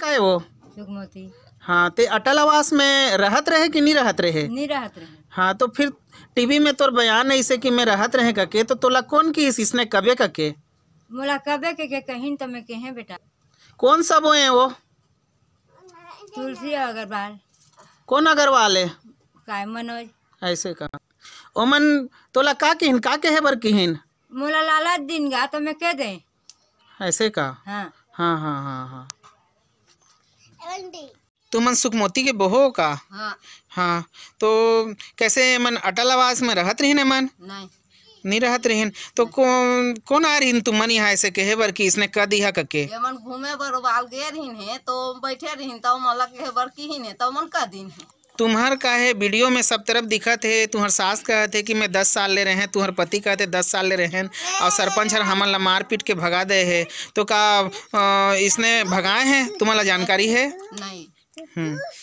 का है वो सुगमती हाँ ते अटल आवास में रहत रहे कि नहीं रहत रहे नहीं रहत रहे हाँ तो फिर टीवी में तोर बयान है इसे कि मैं रहत रहे कके तो तोला कौन की इस इसने कबे कके मोला कबे के, के कहीं तो मैं कहे बेटा कौन सब वो हैं वो तुलसी अग्रवाल कौन अग्रवाल है काय मनोज ऐसे का ओमन तोला का किहन का कहे बर किहन मोला लाला दिन गा तो मैं कह दे ऐसे का हाँ हाँ हाँ हाँ हाँ तुम मन मोती के बहो का हाँ, हाँ। तो कैसे मन अटल आवास में रहत रही मन नहीं नहीं रहत रहिन तो कौन कौन आ रही तुमन यहाँ ऐसे कहे बर की इसने कह दिया कके मन घूमे बर उबाल गए रहिन है तो बैठे रहिन तो मतलब कहे बर की ही ने तो मन कह दिन है तुम्हार का है वीडियो में सब तरफ दिखत है तुम्हार सास कहते है कि मैं दस साल ले रहे हैं तुम्हार पति कहते हैं दस साल ले रहे हैं और सरपंच हर हमन ला मार पीट के भगा दे है तो का इसने भगाए हैं तुम्हारा जानकारी है नहीं हम्म।